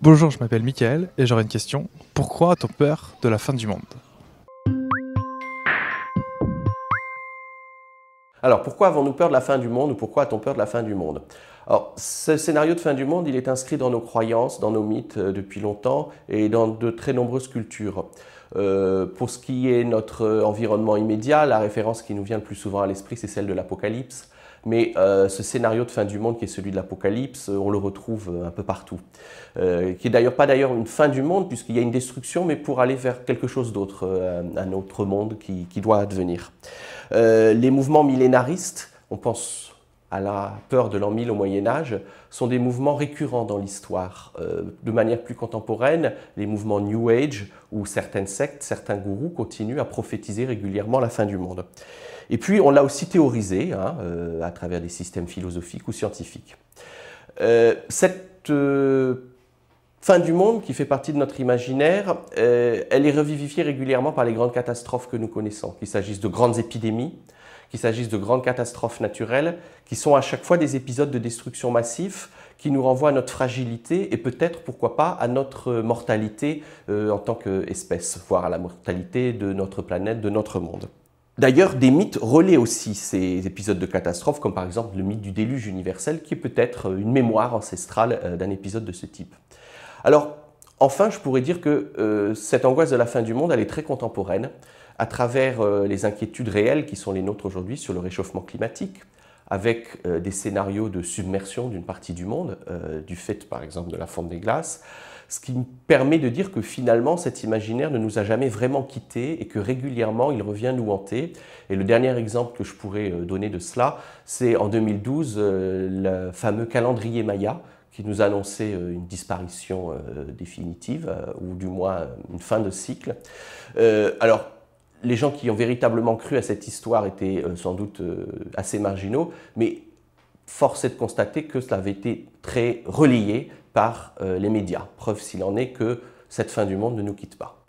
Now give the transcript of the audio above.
Bonjour, je m'appelle Michael et j'aurais une question. Pourquoi a-t-on peur de la fin du monde Alors, pourquoi avons-nous peur de la fin du monde ou pourquoi a-t-on peur de la fin du monde alors, ce scénario de fin du monde, il est inscrit dans nos croyances, dans nos mythes euh, depuis longtemps et dans de très nombreuses cultures. Euh, pour ce qui est notre environnement immédiat, la référence qui nous vient le plus souvent à l'esprit, c'est celle de l'Apocalypse. Mais euh, ce scénario de fin du monde qui est celui de l'Apocalypse, on le retrouve un peu partout. qui est d'ailleurs pas d'ailleurs une fin du monde puisqu'il y a une destruction, mais pour aller vers quelque chose d'autre, un, autre monde qui, qui doit advenir. les mouvements millénaristes, on pense la peur de l'an 1000 au Moyen Âge sont des mouvements récurrents dans l'histoire. Euh, de manière plus contemporaine, les mouvements New Age, où certaines sectes, certains gourous continuent à prophétiser régulièrement la fin du monde. Et puis on l'a aussi théorisé hein, euh, à travers des systèmes philosophiques ou scientifiques. Euh, cette fin du monde qui fait partie de notre imaginaire, euh, elle est revivifiée régulièrement par les grandes catastrophes que nous connaissons, qu'il s'agisse de grandes épidémies, qu'il s'agisse de grandes catastrophes naturelles, qui sont à chaque fois des épisodes de destruction massive qui nous renvoient à notre fragilité et peut-être, pourquoi pas, à notre mortalité euh, en tant qu'espèce, voire à la mortalité de notre planète, de notre monde. D'ailleurs, des mythes relaient aussi ces épisodes de catastrophes, comme par exemple le mythe du déluge universel, qui est peut-être une mémoire ancestrale euh, d'un épisode de ce type. Alors, enfin, je pourrais dire que euh, cette angoisse de la fin du monde, elle est très contemporaine à travers euh, les inquiétudes réelles qui sont les nôtres aujourd'hui sur le réchauffement climatique, avec euh, des scénarios de submersion d'une partie du monde, du fait par exemple de la fonte des glaces, ce qui me permet de dire que finalement cet imaginaire ne nous a jamais vraiment quittés et que régulièrement il revient nous hanter. Et le dernier exemple que je pourrais donner de cela, c'est en 2012 le fameux calendrier Maya, qui nous annonçait euh, une disparition euh, définitive, euh, ou du moins une fin de cycle. alors, les gens qui ont véritablement cru à cette histoire étaient sans doute assez marginaux, mais force est de constater que cela avait été très relié par les médias. Preuve s'il en est que cette fin du monde ne nous quitte pas.